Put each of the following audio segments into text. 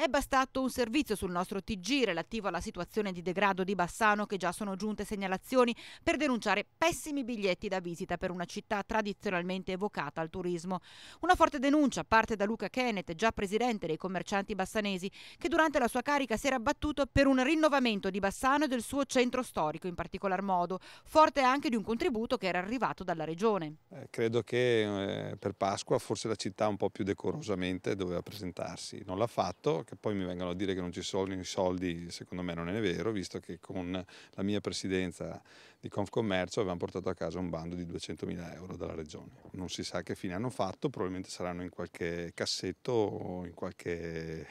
È bastato un servizio sul nostro TG relativo alla situazione di degrado di Bassano che già sono giunte segnalazioni per denunciare pessimi biglietti da visita per una città tradizionalmente evocata al turismo. Una forte denuncia parte da Luca Kenneth, già presidente dei commercianti bassanesi, che durante la sua carica si era battuto per un rinnovamento di Bassano e del suo centro storico in particolar modo, forte anche di un contributo che era arrivato dalla regione. Eh, credo che eh, per Pasqua forse la città un po' più decorosamente doveva presentarsi, non l'ha fatto, che poi mi vengono a dire che non ci sono i soldi, secondo me non è vero, visto che con la mia presidenza di Confcommercio avevamo portato a casa un bando di 200.000 euro dalla regione. Non si sa che fine hanno fatto, probabilmente saranno in qualche cassetto o in qualche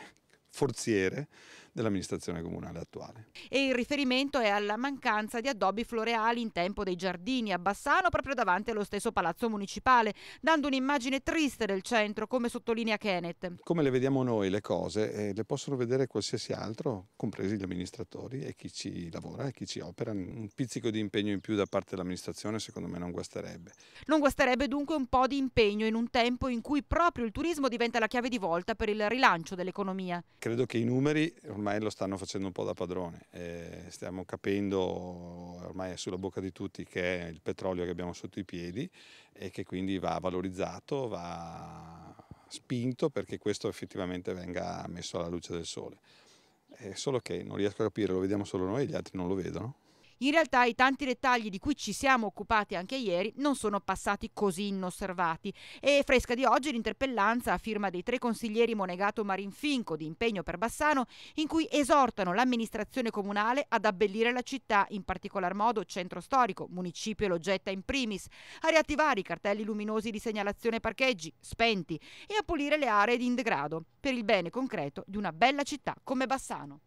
forziere dell'amministrazione comunale attuale. E il riferimento è alla mancanza di addobbi floreali in tempo dei giardini a Bassano proprio davanti allo stesso palazzo municipale, dando un'immagine triste del centro come sottolinea Kenneth. Come le vediamo noi le cose, eh, le possono vedere qualsiasi altro, compresi gli amministratori e chi ci lavora e chi ci opera. Un pizzico di impegno in più da parte dell'amministrazione secondo me non guasterebbe. Non guasterebbe dunque un po' di impegno in un tempo in cui proprio il turismo diventa la chiave di volta per il rilancio dell'economia credo che i numeri ormai lo stanno facendo un po' da padrone. Eh, stiamo capendo, ormai è sulla bocca di tutti, che è il petrolio che abbiamo sotto i piedi e che quindi va valorizzato, va spinto perché questo effettivamente venga messo alla luce del sole. È solo che non riesco a capire, lo vediamo solo noi, gli altri non lo vedono. In realtà i tanti dettagli di cui ci siamo occupati anche ieri non sono passati così inosservati e fresca di oggi l'interpellanza a firma dei tre consiglieri Monegato Marinfinco di impegno per Bassano in cui esortano l'amministrazione comunale ad abbellire la città, in particolar modo centro storico, municipio e Logetta in primis, a riattivare i cartelli luminosi di segnalazione parcheggi spenti e a pulire le aree di indegrado per il bene concreto di una bella città come Bassano.